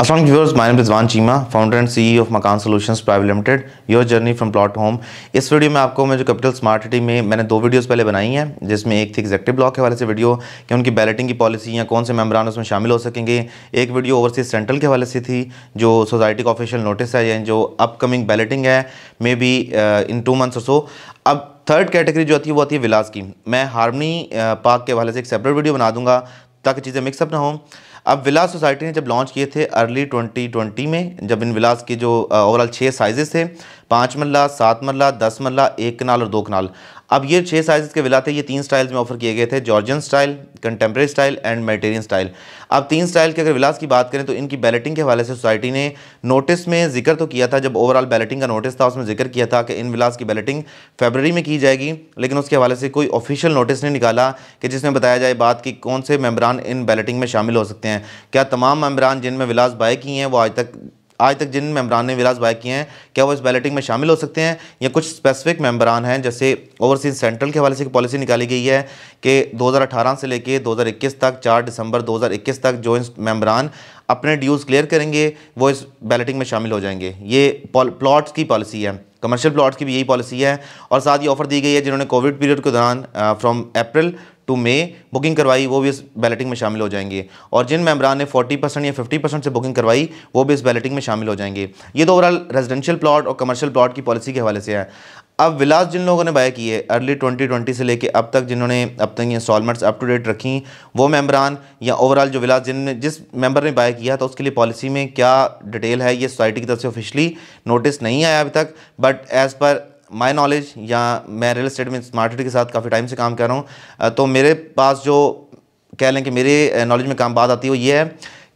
Aslam viewers माइन Rizwan Cheema founder and CEO of Makaan of private limited your journey Your journey home इस video में आपको मैं जो कैपिटल स्मार्ट सिटी में मैंने दो वीडियोस पहले बनाई हैं जिसमें एक थी एक्जेक्टिव ब्लॉक के हवाले से वीडियो कि उनकी बैलेटिंग की पॉलिसी या कौन से मेम्बरान उसमें शामिल हो सकेंगे एक वीडियो ओवरसीज सेंट्रल के हवाले से थी जो सोसाइटी का ऑफिशियल नोटिस है या जो अपकमिंग बैलेटिंग है maybe in two months और सो अब थर्ड कैटेगरी जो आती है वो आती है विलास की मैं हारमनी पार्क uh, के हवाले से एक सेपरेट वीडियो बना दूंगा ताकि चीज़ें मिक्सअप ना हों अब विलास सोसाइटी ने जब लॉन्च किए थे अर्ली 2020 में जब इन विलास के जो ओवरऑल छः साइजेस थे पाँच मल्ला सात मल्ला दस मल्ला एक कनाल और दो कनाल अब ये छः साइज़ के विला थे ये तीन स्टाइल्स में ऑफर किए गए थे Georgian style contemporary style and Mediterranean style अब तीन स्टाइल के अगर विलास की बात करें तो इनकी बैलेटिंग के हवाले से सोसाइटी ने नोटिस में जिक्र तो किया था जब ओवरऑल बैलेटिंग का नोटिस था उसमें जिक्र किया था कि इन विलास की बैलेटिंग फेबररी में की जाएगी लेकिन उसके हवाले से कोई ऑफिशियल नोटिस नहीं निकाला कि जिसमें बताया जाए बात कि कौन से मेम्बरान इन बैलेटिंग में शामिल हो सकते हैं क्या तमाम मेम्बरान जिनमें विलास बाय किए हैं वो आज तक आज तक जिन मेम्बरान ने विलास बाय किए हैं क्या वो इस बैलेटिंग में शामिल हो सकते हैं या कुछ स्पेसिफिक मेम्बरान हैं जैसे ओवरसीज सेंट्रल के हवाले से पॉलिसी निकाली गई है कि 2018 से लेके 2021 तक 4 दिसंबर 2021 तक जो मेम्बरान अपने ड्यूज़ क्लियर करेंगे वो इस बैलेटिंग में शामिल हो जाएंगे ये प्लाट्स की पॉलिसी है कमर्शियल प्लाट्स की भी यही पॉलिसी है और साथ ही ऑफर दी गई है जिन्होंने कोविड पीरियड के दौरान from April to May booking करवाई वो भी इस बैलेटिंग में शामिल हो जाएंगे और जिन मेम्बरान ने 40 परसेंट या 50 परसेंट से बुकिंग करवाई वो भी इस बैलेटिंग में शामिल हो जाएंगे ये तो ओवरऑल रेजिडेंशियल प्लॉट और कमर्शियल प्लॉट की पॉलिसी के हवाले से है अब विलास जिन लोगों ने बाय किए अर्ली अर्ली 2020 से लेके अब तक जिन्होंने अब तक इंस्टॉलमेंट्स अप टू डेट रखी वो मेम्बरान या ओवरऑल जो विलास जिनने जिस मेम्बर ने बाय किया तो उसके लिए पॉलिसी में क्या डिटेल है ये सोसाइटी की तरफ से ऑफिशली नोटिस नहीं आया अभी तक बट एज़ पर माई नॉलेज या मैं रियल इस्टेट में स्मार्ट के साथ काफ़ी टाइम से काम कर रहा हूँ तो मेरे पास जो कह लें कि मेरे नॉलेज में काम बात आती है वो ये है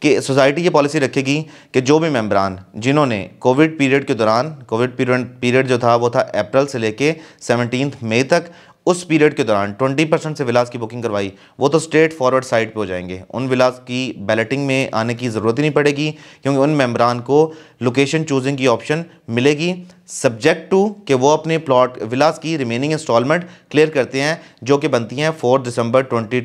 कि सोसाइटी ये पॉलिसी रखेगी कि जो भी मेम्बरान जिन्होंने कोविड पीरियड के दौरान कोविड पीरियड पीरियड जो था वो था अप्रैल से लेके सेवनटीन मई तक उस पीरियड के दौरान 20 परसेंट से विलास की बुकिंग करवाई वो तो स्ट्रेट फॉरवर्ड साइड पे हो जाएंगे उन विलास की बैलेटिंग में आने की ज़रूरत ही नहीं पड़ेगी क्योंकि उन मेम्बरान को लोकेशन चूजिंग की ऑप्शन मिलेगी सब्जेक्ट टू कि वो अपने प्लॉट विलास की रिमेनिंग इंस्टॉलमेंट क्लियर करते हैं जो कि बनती हैं फोर्थ दिसंबर ट्वेंटी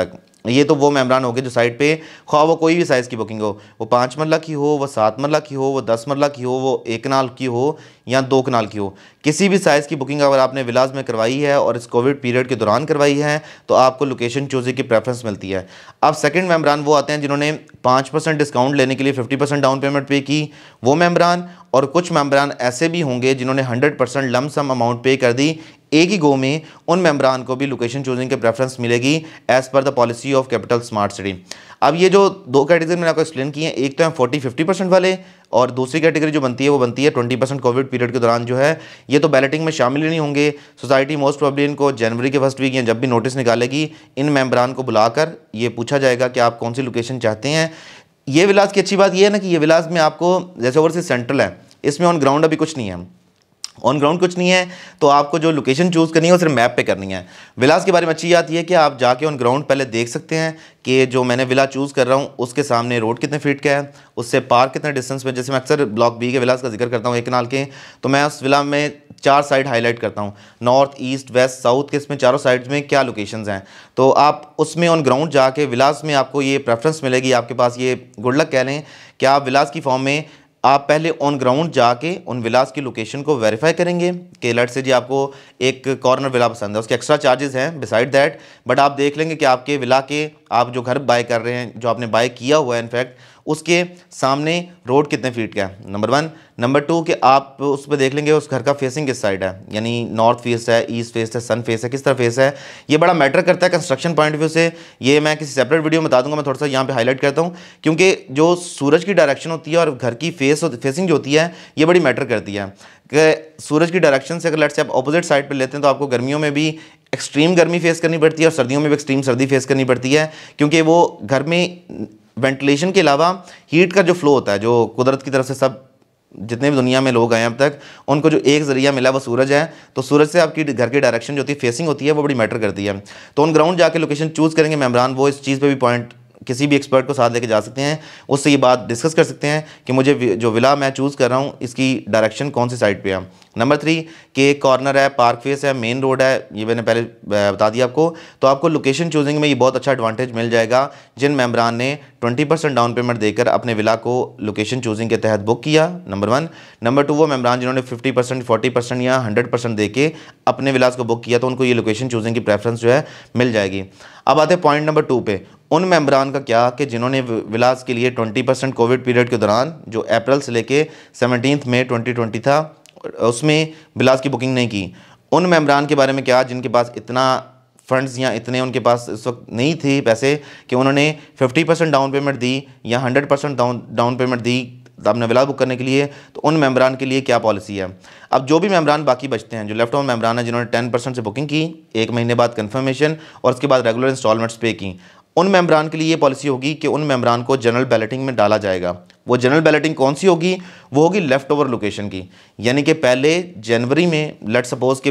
तक ये तो वो मेम्बरान हो गए जो साइड पे खा वो कोई भी साइज़ की बुकिंग हो वो पाँच मरला की हो वो सात मरला की हो वो दस मरला की हो वो एक कनाल की हो या दो कनाल की हो किसी भी साइज़ की बुकिंग अगर आपने विलाज में करवाई है और इस कोविड पीरियड के दौरान करवाई है तो आपको लोकेशन चूज़ी की प्रेफरेंस मिलती है अब सेकेंड मेम्बरान वो आते हैं जिन्होंने पाँच परसेंट डिस्काउंट लेने के लिए फिफ्टी परसेंट डाउन पेमेंट पे की वो मेम्बरान और कुछ मेम्बरान ऐसे भी होंगे जिन्होंने हंड्रेड परसेंट लमसम अमाउंट पे कर दी एक ही गो में उन मेम्बरान को भी लोकेशन चूजिंग के प्रेफरेंस मिलेगी as per the policy of capital smart city अब ये जो दो कैटेगरी मैंने आपको एक्सप्लेन की है एक तो है फोर्टी फिफ्टी परसेंट वाले और दूसरी कैटेगरी जो बनती है वो बनती है ट्वेंटी परसेंट कोविड पीरियड के दौरान जो है ये तो बैलेटिंग में शामिल ही नहीं होंगे सोसाइटी मोस्ट प्रॉब्ली इनको जनवरी के फर्स्ट वीक या जब भी नोटिस निकालेगी इन मेम्बरान को बुलाकर ये पूछा जाएगा कि आप कौन सी लोकेशन चाहते हैं ये विलास की अच्छी बात यह है ना कि ये विलास में आपको जैसे से सेंट्रल है इसमें ऑन ग्राउंड अभी कुछ नहीं है ऑन ग्राउंड कुछ नहीं है तो आपको जो लोकेशन चूज़ करनी है वो सिर्फ मैप पे करनी है विलास के बारे में अच्छी बात यह है कि आप जाके ऑन ग्राउंड पहले देख सकते हैं कि जो मैंने विला चूज़ कर रहा हूँ उसके सामने रोड कितने फीट का है उससे पार्क कितने डिस्टेंस में जैसे मैं अक्सर ब्लॉक बी के विलास का जिक्र करता हूँ एक नाल के तो मैं उस विला में चार साइड हाईलाइट करता हूँ नॉर्थ ईस्ट वेस्ट साउथ के इसमें चारों साइड्स में क्या लोकेशंस हैं तो आप उसमें ऑन ग्राउंड जाके विलास में आपको ये प्रेफरेंस मिलेगी आपके पास ये गुड लक कह लें कि आप विलास की फॉर्म में आप पहले ऑन ग्राउंड जाके उन विलास की लोकेशन को वेरीफाई करेंगे कि लट से जी आपको एक कॉर्नर विला पसंद है उसके एक्स्ट्रा चार्जेस हैं बिसाइड दैट बट आप देख लेंगे कि आपके विला के आप जो घर बाय कर रहे हैं जो आपने बाय किया हुआ है इनफैक्ट उसके सामने रोड कितने फीट का है नंबर वन नंबर टू कि आप उस पर देख लेंगे उस घर का फेसिंग किस साइड है यानी नॉर्थ फेस है ईस्ट फेस है सन फेस है किस तरह फेस है ये बड़ा मैटर करता है कंस्ट्रक्शन पॉइंट ऑफ व्यू से ये मैं किसी सेपरेट वीडियो में बता दूंगा मैं थोड़ा सा यहाँ पे हाईलाइट करता हूँ क्योंकि जो सूरज की डायरेक्शन होती है और घर की फेस फेसिंग जो होती है ये बड़ी मैटर करती है कि सूरज की डायरेक्शन से अगर लट से आप अपोजिट साइड पर लेते हैं तो आपको गर्मियों में भी एक्सट्रीम गर्मी फेस करनी पड़ती है और सर्दियों में भी एक्सट्रीम सर्दी फेस करनी पड़ती है क्योंकि वो घर में वेंटिलेशन के अलावा हीट का जो फ्लो होता है जो कुदरत की तरफ से सब जितने भी दुनिया में लोग आए अब तक उनको जो एक ज़रिया मिला वो सूरज है तो सूरज से आपकी घर की डायरेक्शन जो होती है फेसिंग होती है वो बड़ी मैटर करती है तो ऑन ग्राउंड जाके लोकेशन चूज़ करेंगे मेमरान वो इस चीज़ पर भी पॉइंट किसी भी एक्सपर्ट को साथ लेके जा सकते हैं उससे ये बात डिस्कस कर सकते हैं कि मुझे जो विला मैं चूज़ कर रहा हूँ इसकी डायरेक्शन कौन सी साइड पे है नंबर थ्री के कॉर्नर है पार्क फेस है मेन रोड है ये मैंने पहले बता दिया आपको तो आपको लोकेशन चूजिंग में ये बहुत अच्छा एडवांटेज मिल जाएगा जिन मेम्बरान ने 20 परसेंट डाउन पेमेंट देकर अपने विला को लोकेशन चूजिंग के तहत बुक किया नंबर वन नंबर टू वो मेम्बरान जिन्होंने 50 परसेंट फोर्टी परसेंट या 100 परसेंट दे के अपने विलास को बुक किया तो उनको ये लोकेशन चूजिंग की प्रेफरेंस जो है मिल जाएगी अब आते हैं पॉइंट नंबर टू पे उन मेम्बरान का क्या कि जिन्होंने विलास के लिए ट्वेंटी परसेंट कोविड पीरियड के दौरान जो अप्रैल से लेके सेवनटीन मई ट्वेंटी था उसमें बिलास की बुकिंग नहीं की उन मेम्बरान के बारे में क्या जिनके पास इतना फंड्स या इतने उनके पास इस वक्त नहीं थे पैसे कि उन्होंने 50 परसेंट डाउन पेमेंट दी या 100 परसेंट डाउन डाउन पेमेंट दी अपने विलास बुक करने के लिए तो उन मेम्बरान के लिए क्या पॉलिसी है अब जो भी मेम्बरान बाकी बचते हैं जो लेफ्ट ओवर मेम्बरान है जिन्होंने टेन परसेंट से बुकिंग की एक महीने बाद कन्फर्मेशन और उसके बाद रेगुलर इंस्टॉलमेंट्स पे की उन मेम्बरान के लिए ये पॉलिसी होगी कि उन मेम्बरान को जनरल बैलेटिंग में डाला जाएगा वो जनरल बैलेटिंग कौन सी होगी वो होगी लेफ्ट ओवर लोकेशन की यानी कि पहले जनवरी में लेट सपोज कि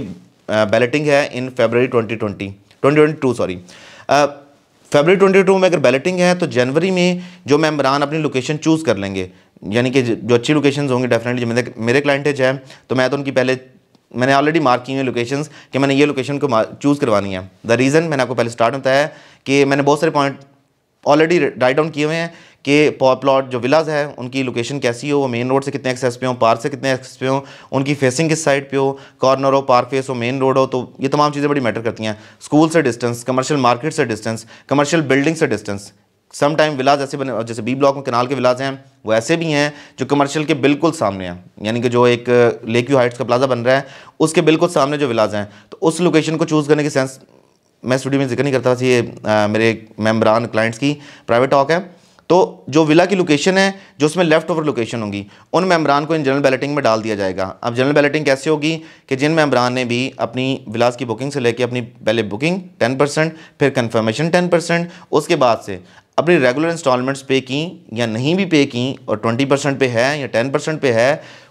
बैलेटिंग है in February twenty twenty twenty two sorry February twenty two में अगर बैलेटिंग है तो जनवरी में जो मेम्बरान अपनी लोकेशन चूज़ कर लेंगे यानी कि जो अच्छी लोकेशन होंगी डेफिनेटली मेरे मेरे क्लाइंटेज हैं तो मैं तो उनकी पहले मैंने ऑलरेडी मार्क की हुई लोकेशंस कि मैंने ये लोकेशन को चूज़ करवानी है द रीज़न मैंने आपको पहले स्टार्ट बताया कि मैंने बहुत सारे पॉइंट ऑलरेडी राइट डाउन किए हुए हैं कि प्लॉट जो विलाज है उनकी लोकेशन कैसी हो वो मेन रोड से कितने एक्सेस पे हो पार्क से कितने एक्सेस पे हो उनकी फेसिंग किस साइड पे हो कॉर्नर हो पार्क फेस हो मेन रोड हो तो ये तमाम चीज़ें बड़ी मैटर करती हैं स्कूल से डिस्टेंस कमर्शियल मार्केट से डिस्टेंस कमर्शियल बिल्डिंग से डिस्टेंस सम टाइम विलाज ऐसे बने जैसे बी ब्लॉक में कनाल के विलाज हैं वो ऐसे भी हैं जो कमर्शियल के बिल्कुल सामने हैं यानी कि जो एक लेक यू हाइट्स का प्लाजा बन रहा है उसके बिल्कुल सामने जो विलाज हैं तो उस लोकेशन को चूज़ करने के सेंस मैं स्टूडियो में जिक्र नहीं करता था ये uh, मेरे मेम्बरान क्लाइंट्स की प्राइवेट टॉक है तो जो विला की लोकेशन है जो उसमें लेफ्ट ओवर लोकेशन होंगी उन मेम्बरान को इन जनरल बैलेटिंग में डाल दिया जाएगा अब जनरल बैलेटिंग कैसे होगी कि जिन मेम्बरान ने भी अपनी विलास की बुकिंग से लेके अपनी पहले बुकिंग 10 परसेंट फिर कंफर्मेशन 10 परसेंट उसके बाद से अपनी रेगुलर इंस्टॉलमेंट्स पे की या नहीं भी पे की और 20 परसेंट पे है या 10 परसेंट पे है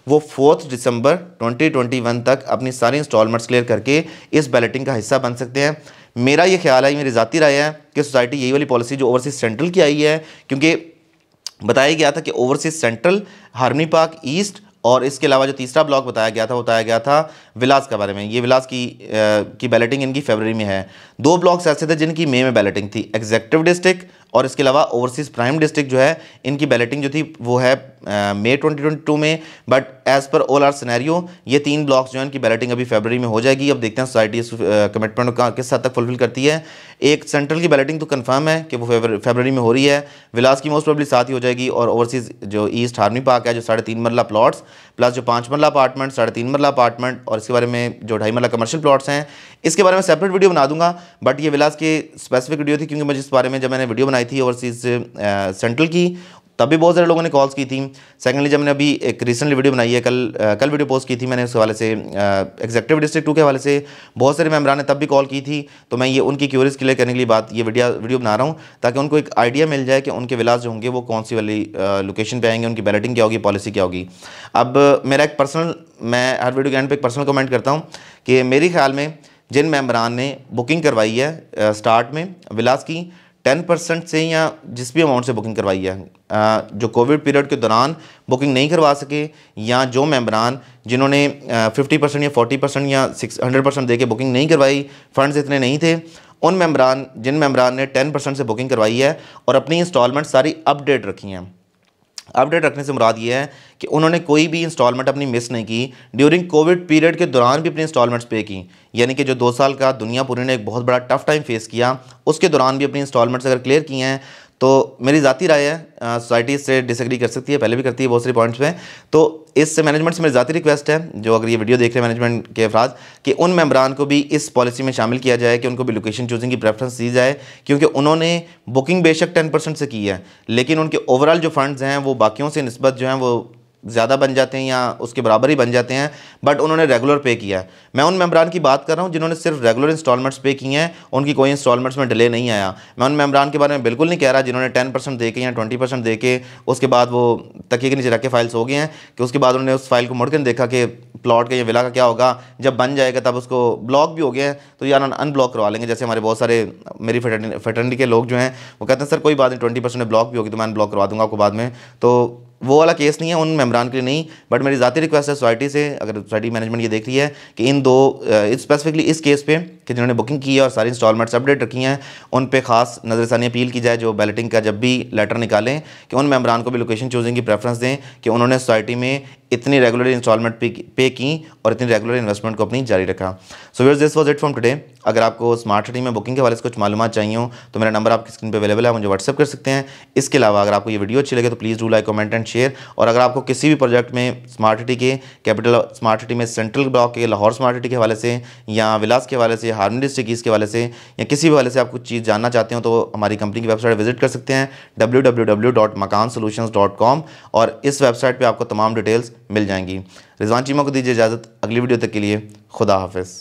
वो फोर्थ दिसंबर 2021 तक अपनी सारी इंस्टॉलमेंट्स क्लियर करके इस बैलेटिंग का हिस्सा बन सकते हैं मेरा ये ख्याल है मेरी ज़ाती राय है कि सोसाइटी यही वाली पॉलिसी जो ओवरसीज सेंट्रल की आई है क्योंकि बताया गया था कि overseas central harmony park east और इसके अलावा जो तीसरा ब्लॉक बताया गया था बताया गया था विलास के बारे में ये विलास की आ, की बैलेटिंग इनकी फरवरी में है दो ब्लॉक्स ऐसे थे जिनकी मई में बैलेटिंग थी एग्जेक्टिव डिस्ट्रिक्ट और इसके अलावा ओवरसीज़ प्राइम डिस्ट्रिक्ट जो है इनकी बैलेटिंग जो थी वो है मई ट्वेंटी ट्वेंटी टू में but as per all our scenario ये तीन ब्लॉक्स जो है इनकी बैलेटिंग अभी फेबररी में हो जाएगी अब देखते हैं सोसाइटी इस कमिटमेंट का किस हद तक फुलफिल करती है एक सेंट्रल की बैलेटिंग तो कन्फर्म है कि वो फेबररी में हो रही है विलास की मोस्ट प्रॉब्ली साथ ही हो जाएगी और ओवरसीज़ जो ईस्ट हार्मी पार्क है जो साढ़े तीन मरला प्लाट्स प्लस जो पाँच मरला अपार्टमेंट साढ़े तीन मरला अपार्टमेंट और इसके बारे में जो ढाई मरला कमर्शियल प्लाट्स हैं इसके बारे में सेपरेट वीडियो बना दूंगा बट ये विलास की स्पेसिफिक वीडियो थी क्योंकि मुझे इस बारे में जब मैंने वीडियो आई थी ओवरसीज सेंट्रल uh, की तब भी बहुत सारे लोगों ने कॉल्स की थी सेकंडली जब मैंने अभी एक रिसेंटली वीडियो बनाई है कल आ, uh, कल वीडियो पोस्ट की थी मैंने उस हवाले से एग्जेक्टिव डिस्ट्रिक्ट टू के हवाले से बहुत सारे मेम्बरान ने तब भी कॉल की थी तो मैं ये उनकी क्यूरीज क्लियर करने के लिए बात ये वीडियो वीडियो बना रहा हूँ ताकि उनको एक आइडिया मिल जाए कि उनके विलास जो होंगे वो कौन सी वाली लोकेशन uh, पर आएंगे उनकी बैलेटिंग क्या होगी पॉलिसी क्या होगी अब मेरा एक पर्सनल मैं हर वीडियो के एंड पर एक पर्सनल कमेंट करता हूँ कि मेरे ख्याल में जिन मेम्बरान ने बुकिंग करवाई है स्टार्ट में विलास की टेन परसेंट से या जिस भी अमाउंट से बुकिंग करवाई है जो कोविड पीरियड के दौरान बुकिंग नहीं करवा सके या जो मेम्बरान जिन्होंने फिफ्टी परसेंट या फोर्टी परसेंट या सिक्स हंड्रेड परसेंट दे के बुकिंग नहीं करवाई फंड्स इतने नहीं थे उन मेम्बरान जिन मेम्बरान ने टेन परसेंट से बुकिंग करवाई है और अपनी इंस्टॉलमेंट सारी अपडेट रखी हैं अपडेट रखने से मुराद ये है कि उन्होंने कोई भी इंस्टॉलमेंट अपनी मिस नहीं की ड्यूरिंग कोविड पीरियड के दौरान भी अपनी इंस्टॉलमेंट्स पे की यानी कि जो दो साल का दुनिया पूरी ने एक बहुत बड़ा टफ टाइम फेस किया उसके दौरान भी अपनी इंस्टॉलमेंट्स अगर क्लियर किए हैं तो मेरी ज़ाती राय है सोसाइटी से डिसग्री कर सकती है पहले भी करती है बहुत सारे पॉइंट्स में तो इससे मैनेजमेंट से मेरी ज़ाती रिक्वेस्ट है जो अगर ये वीडियो देख रहे हैं मैनेजमेंट के अफराज कि उन मेम्बरान को भी इस पॉलिसी में शामिल किया जाए कि उनको भी लोकेशन चूजिंग की प्रेफरेंस दी जाए क्योंकि उन्होंने बुकिंग बेशक टेन परसेंट से की है लेकिन उनके ओवरऑल जो फंडस हैं वो बाकियों से नस्बत जो हैं वो ज़्यादा बन जाते हैं या उसके बराबर ही बन जाते हैं बट उन्होंने रेगुलर पे किया है मैं उन मेम्बरान की बात कर रहा हूँ जिन्होंने सिर्फ रेगुलर इंस्टॉलमेंट्स पे किए हैं उनकी कोई इंस्टॉलमेंट्स में डिले नहीं आया मैं उन मेम्बरान के बारे में बिल्कुल नहीं कह रहा जिन्होंने टेन परसेंट दे के या ट्वेंटी परसेंट दे के उसके बाद वो तकिए के नीचे रख के फाइल्स हो गए हैं कि उसके बाद उन्होंने उस फाइल को मुड़ के देखा कि प्लॉट का या विला का क्या होगा जब बन जाएगा तब उसको ब्लॉक भी हो गया है तो यार अनब्लॉक करवा लेंगे जैसे हमारे बहुत सारे मेरी फेटर्निटी के लोग जो हैं वो कहते हैं सर कोई बात नहीं ट्वेंटी परसेंट ब्लॉक भी होगी तो मैं अनब्लॉक करवा दूँगा आपको बाद में तो वो वाला केस नहीं है उन मेम्बरान के लिए नहीं बट मेरी ज़ाती रिक्वेस्ट है सोसाइटी से अगर सोसाइटी मैनेजमेंट ये देख रही है कि इन दो स्पेसिफिकली इस केस पे कि जिन्होंने बुकिंग की है और सारी इंस्टॉलमेंट्स अपडेट रखी हैं उन पे खास नजरसानी अपील की जाए जो बैलेटिंग का जब भी लेटर निकालें कि उन मेम्बरान को भी लोकेशन चूजिंग की प्रेफरेंस दें कि उन्होंने सोसाइटी में इतनी रेगुलर इंस्टॉलमेंट पे की और इतनी रेगुलर इन्वेस्टमेंट को अपनी जारी रखा so where this was it from today अगर आपको स्मार्ट सिटी में बुकिंग के वाले से कुछ मालूम चाहिए हो तो मेरा नंबर आपकी स्क्रीन पर अवेलेबल है मुझे व्हाट्सअप कर सकते हैं इसके अलावा अगर आपको ये वीडियो अच्छी लगे तो please do like comment and share और अगर आपको किसी भी प्रोजेक्ट में स्मार्ट सिटी के कैपिटल स्मार्ट सिटी में सेंट्रल ब्लॉक के लाहौर स्मार्ट सिटी के हवाले से या विलास के हवाले से हारमोनी डिस्ट्रिक्ट के वाले से या किसी भी वाले से आप कुछ चीज़ जानना चाहते हो तो हमारी कंपनी की वेबसाइट विजिट कर सकते हैं डब्ल्यू और इस वेबसाइट पर आपको तमाम डिटेल्स मिल जाएंगी रिजवान चीमा को दीजिए इजाज़त अगली वीडियो तक के लिए खुदा हाफिज़